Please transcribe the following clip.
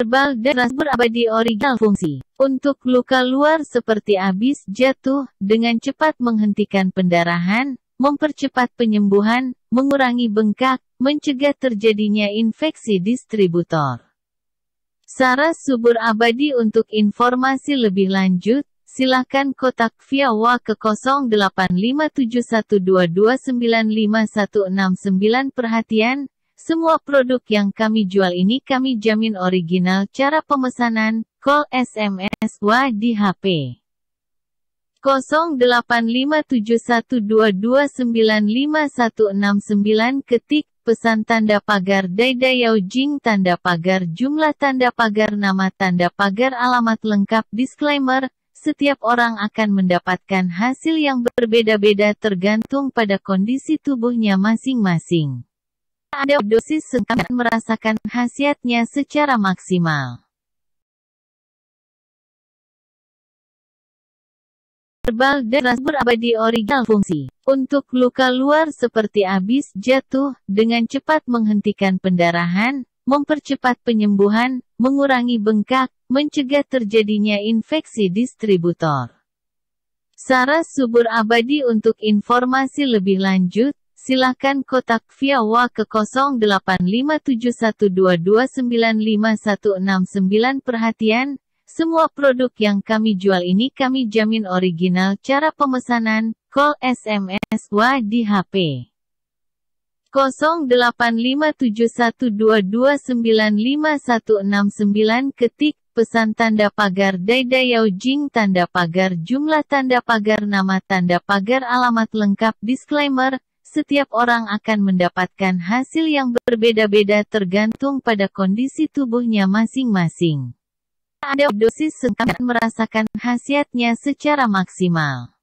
tebal dan ras berabadi original fungsi. Untuk luka luar seperti abis jatuh, dengan cepat menghentikan pendarahan, mempercepat penyembuhan, mengurangi bengkak, mencegah terjadinya infeksi distributor. Saras subur abadi untuk informasi lebih lanjut, silakan kotak via WA ke 085712295169 perhatian, semua produk yang kami jual ini kami jamin original cara pemesanan, call SMS, wa di HP. 085712295169 ketik pesan tanda pagar Daidayao Jing tanda pagar jumlah tanda pagar nama tanda pagar alamat lengkap disclaimer setiap orang akan mendapatkan hasil yang berbeda-beda tergantung pada kondisi tubuhnya masing-masing. Ada dosis akan merasakan khasiatnya secara maksimal. Herbal deras berabadi original fungsi. Untuk luka luar seperti abis jatuh, dengan cepat menghentikan pendarahan, mempercepat penyembuhan, mengurangi bengkak, mencegah terjadinya infeksi distributor. Sarah subur abadi untuk informasi lebih lanjut, silahkan kotak via WA ke 085712295169 perhatian, semua produk yang kami jual ini kami jamin original cara pemesanan, call SMS WA di HP. 085712295169 ketik pesan tanda pagar Daidayau Jing tanda pagar jumlah tanda pagar nama tanda pagar alamat lengkap disclaimer setiap orang akan mendapatkan hasil yang berbeda-beda tergantung pada kondisi tubuhnya masing-masing. Ada dosis sengkang merasakan khasiatnya secara maksimal.